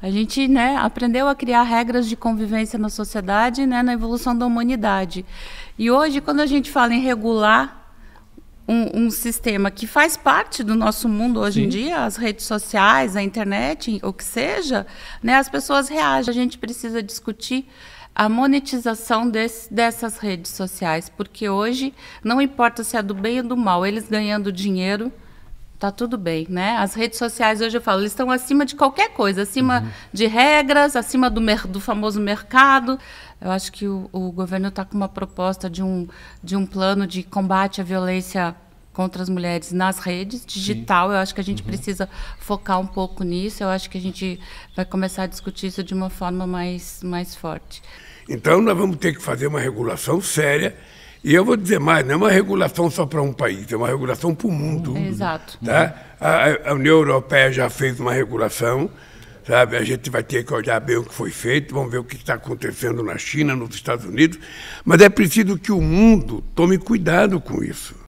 A gente né, aprendeu a criar regras de convivência na sociedade, né, na evolução da humanidade. E hoje, quando a gente fala em regular um, um sistema que faz parte do nosso mundo hoje Sim. em dia, as redes sociais, a internet, o que seja, né, as pessoas reagem. A gente precisa discutir a monetização desse, dessas redes sociais, porque hoje não importa se é do bem ou do mal, eles ganhando dinheiro Tá tudo bem, né? As redes sociais hoje eu falo, eles estão acima de qualquer coisa, acima uhum. de regras, acima do, do, famoso mercado. Eu acho que o, o governo está com uma proposta de um, de um plano de combate à violência contra as mulheres nas redes digital. Sim. Eu acho que a gente uhum. precisa focar um pouco nisso. Eu acho que a gente vai começar a discutir isso de uma forma mais, mais forte. Então nós vamos ter que fazer uma regulação séria e eu vou dizer mais, não é uma regulação só para um país, é uma regulação para o mundo. Exato. Tá? A, a, União Europeia já fez uma regulação, sabe? A gente vai ter que olhar bem o que foi feito, vamos ver o que está acontecendo na China, nos Estados Unidos, mas é preciso que o mundo tome cuidado com isso.